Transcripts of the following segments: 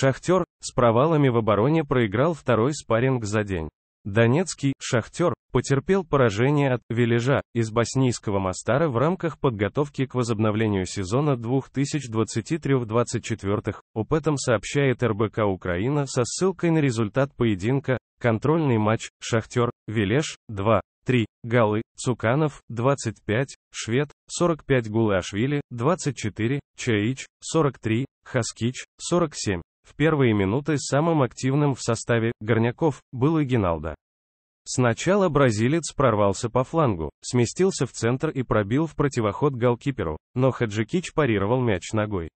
«Шахтер» с провалами в обороне проиграл второй спарринг за день. Донецкий «Шахтер» потерпел поражение от «Вележа» из боснийского Мостара в рамках подготовки к возобновлению сезона 2023-24. Об этом сообщает РБК Украина со ссылкой на результат поединка, контрольный матч «Шахтер» «Вележ» 2. 3. Галы, Цуканов, 25, Швед, 45 Гулашвили, 24, Чаич, 43, Хаскич, 47. В первые минуты самым активным в составе «горняков» был и Сначала бразилец прорвался по флангу, сместился в центр и пробил в противоход голкиперу, но Хаджикич парировал мяч ногой.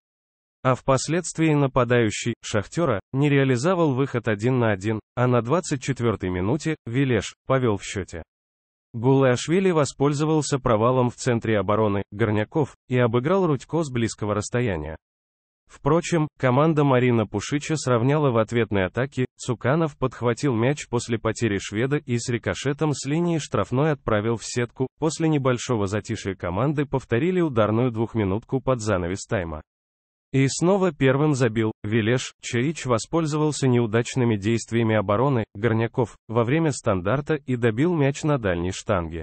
А впоследствии нападающий, Шахтера, не реализовал выход один на один, а на 24-й минуте, Вилеш, повел в счете. Гулашвили воспользовался провалом в центре обороны, Горняков, и обыграл Рудько с близкого расстояния. Впрочем, команда Марина Пушича сравняла в ответной атаке, Цуканов подхватил мяч после потери шведа и с рикошетом с линии штрафной отправил в сетку, после небольшого затишья команды повторили ударную двухминутку под занавес тайма. И снова первым забил, Велеш, Чаич воспользовался неудачными действиями обороны, Горняков, во время стандарта и добил мяч на дальней штанге.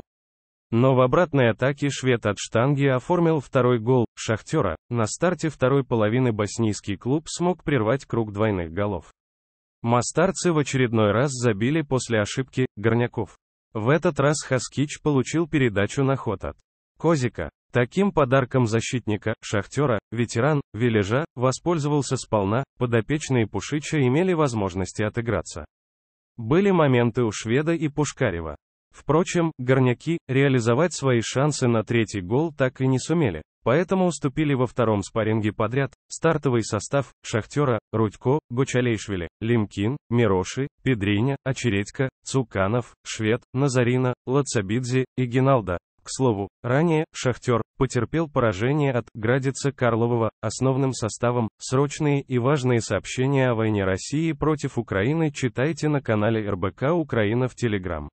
Но в обратной атаке швед от штанги оформил второй гол «Шахтера». На старте второй половины боснийский клуб смог прервать круг двойных голов. Мастарцы в очередной раз забили после ошибки «Горняков». В этот раз Хаскич получил передачу на ход от Козика. Таким подарком защитника, шахтера, ветеран, Вележа, воспользовался сполна, подопечные Пушича имели возможности отыграться. Были моменты у Шведа и Пушкарева. Впрочем, горняки реализовать свои шансы на третий гол так и не сумели, поэтому уступили во втором спарринге подряд. Стартовый состав Шахтера, Рудько, Гучалейшвили, Лимкин, Мироши, Педриня, Очередько, Цуканов, Швед, Назарина, Лацабидзе и Геналда. К слову, ранее «Шахтер» потерпел поражение от «Градица Карлового» основным составом. Срочные и важные сообщения о войне России против Украины читайте на канале РБК Украина в Телеграм.